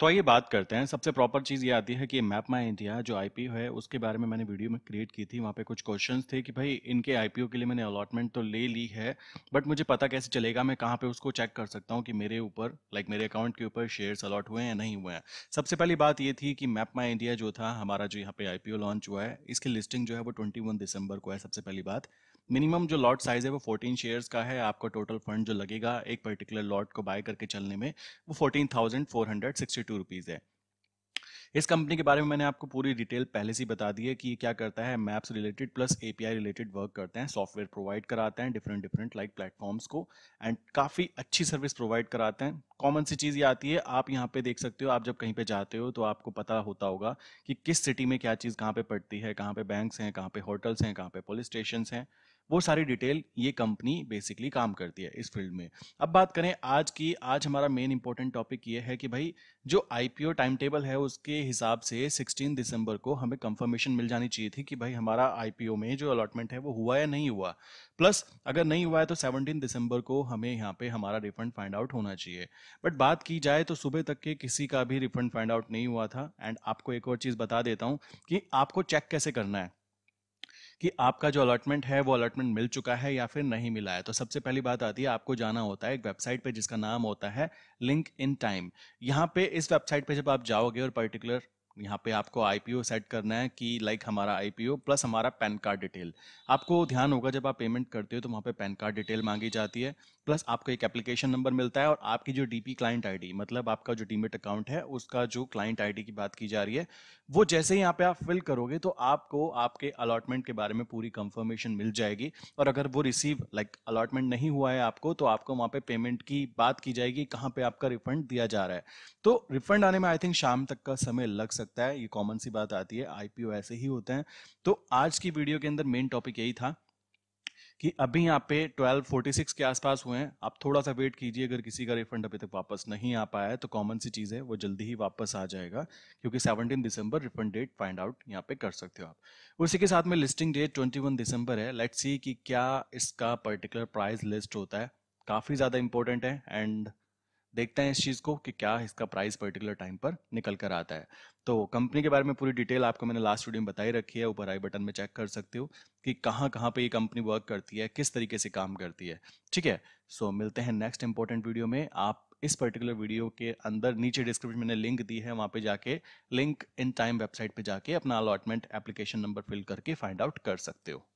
तो आइए बात करते हैं सबसे प्रॉपर चीज़ ये आती है कि मैप माई इंडिया जो आई है उसके बारे में मैंने वीडियो में क्रिएट की थी वहाँ पे कुछ क्वेश्चंस थे कि भाई इनके आई के लिए मैंने अलॉटमेंट तो ले ली है बट मुझे पता कैसे चलेगा मैं कहाँ पे उसको चेक कर सकता हूँ कि मेरे ऊपर लाइक मेरे अकाउंट के ऊपर शेयर्स अलॉट हुए हैं नहीं हुए हैं सबसे पहली बात ये थी कि मैप माई इंडिया जो था हमारा जो यहाँ पे आई लॉन्च हुआ है इसकी लिस्टिंग जो है वो ट्वेंटी दिसंबर को है सबसे पहली बात मिनिमम जो लॉट साइज है वो 14 शेयर्स का है आपका टोटल फंड जो लगेगा एक पर्टिकुलर लॉट को बाय करके चलने में वो 14,462 टू है इस कंपनी के बारे में मैंने आपको पूरी डिटेल पहले से बता दी है कि ये क्या करता है maps related plus API related work करते हैं सॉफ्टवेयर प्रोवाइड कराते हैं डिफरेंट डिफरेंट लाइक प्लेटफॉर्म्स को एंड काफ़ी अच्छी सर्विस प्रोवाइड कराते हैं कॉमन सी चीज़ ये आती है आप यहाँ पे देख सकते हो आप जब कहीं पे जाते हो तो आपको पता होता होगा कि किस सिटी में क्या चीज़ कहाँ पे पड़ती है कहाँ पे बैंक्स हैं कहाँ पे होटल्स हैं कहाँ पे पुलिस स्टेशन हैं वो सारी डिटेल ये कंपनी बेसिकली काम करती है इस फील्ड में अब बात करें आज की आज हमारा मेन इंपॉर्टेंट टॉपिक ये है कि भाई जो आईपीओ टाइम टेबल है उसके हिसाब से 16 दिसंबर को हमें कंफर्मेशन मिल जानी चाहिए थी कि भाई हमारा आईपीओ में जो अलॉटमेंट है वो हुआ या नहीं हुआ प्लस अगर नहीं हुआ है तो 17 दिसंबर को हमें यहाँ पे हमारा रिफंड फाइंड आउट होना चाहिए बट बात की जाए तो सुबह तक के किसी का भी रिफंड फाइंड आउट नहीं हुआ था एंड आपको एक और चीज़ बता देता हूँ कि आपको चेक कैसे करना है कि आपका जो अलॉटमेंट है वो अलॉटमेंट मिल चुका है या फिर नहीं मिला है तो सबसे पहली बात आती है आपको जाना होता है एक वेबसाइट पे जिसका नाम होता है लिंक इन टाइम यहाँ पे इस वेबसाइट पे जब आप जाओगे और पर्टिकुलर यहाँ पे आपको आईपीओ सेट करना है कि लाइक हमारा आईपीओ प्लस हमारा पैन कार्ड डिटेल आपको ध्यान होगा जब आप पेमेंट करते हो तो वहाँ पे पैन कार्ड डिटेल मांगी जाती है प्लस आपको एक एप्लीकेशन नंबर मिलता है और आपकी जो डीपी क्लाइंट आईडी मतलब आपका जो डीमेट अकाउंट है उसका जो क्लाइंट आईडी की बात की जा रही है वो जैसे ही यहाँ पे आप फिल करोगे तो आपको आपके अलॉटमेंट के बारे में पूरी कंफर्मेशन मिल जाएगी और अगर वो रिसीव लाइक अलॉटमेंट नहीं हुआ है आपको तो आपको वहाँ पे पेमेंट की बात की जाएगी कहाँ पे आपका रिफंड दिया जा रहा है तो रिफंड आने में आई थिंक शाम तक का समय लग सकता सकता है ये कॉमन सी बात आती है आईपीओ ऐसे ही होते हैं तो आज की वीडियो के अंदर मेन टॉपिक यही था कि अभी यहाँ पे 1246 के आसपास हुए हैं आप थोड़ा सा वेट कीजिए अगर किसी का रिफंड अभी तक वापस नहीं आ पाया है तो कॉमन सी चीज़ है वो जल्दी ही वापस आ जाएगा क्योंकि 17 दिसंबर रिफंड डेट फाइंड आउट यहाँ पे कर सकते हो आप उसी के साथ में लिस्टिंग डेट 21 दिसंबर है लेट्स सी कि क्या इसका पर्टिकुलर प्राइस लिस्ट होता है काफ़ी ज़्यादा इंपॉर्टेंट है एंड देखते हैं इस चीज़ को कि क्या इसका प्राइस पर्टिकुलर टाइम पर निकल कर आता है तो कंपनी के बारे में पूरी डिटेल आपको मैंने लास्ट वीडियो में बताई रखी है ऊपर आई बटन में चेक कर सकते हो कि कहाँ कहाँ पे ये कंपनी वर्क करती है किस तरीके से काम करती है ठीक है सो so, मिलते हैं नेक्स्ट इंपॉर्टेंट वीडियो में आप इस पर्टिकुलर वीडियो के अंदर नीचे डिस्क्रिप्शन मैंने लिंक दी है वहाँ पे जाके लिंक इन टाइम वेबसाइट पे जाके अपना अलॉटमेंट एप्लीकेशन नंबर फिल करके फाइंड आउट कर सकते हो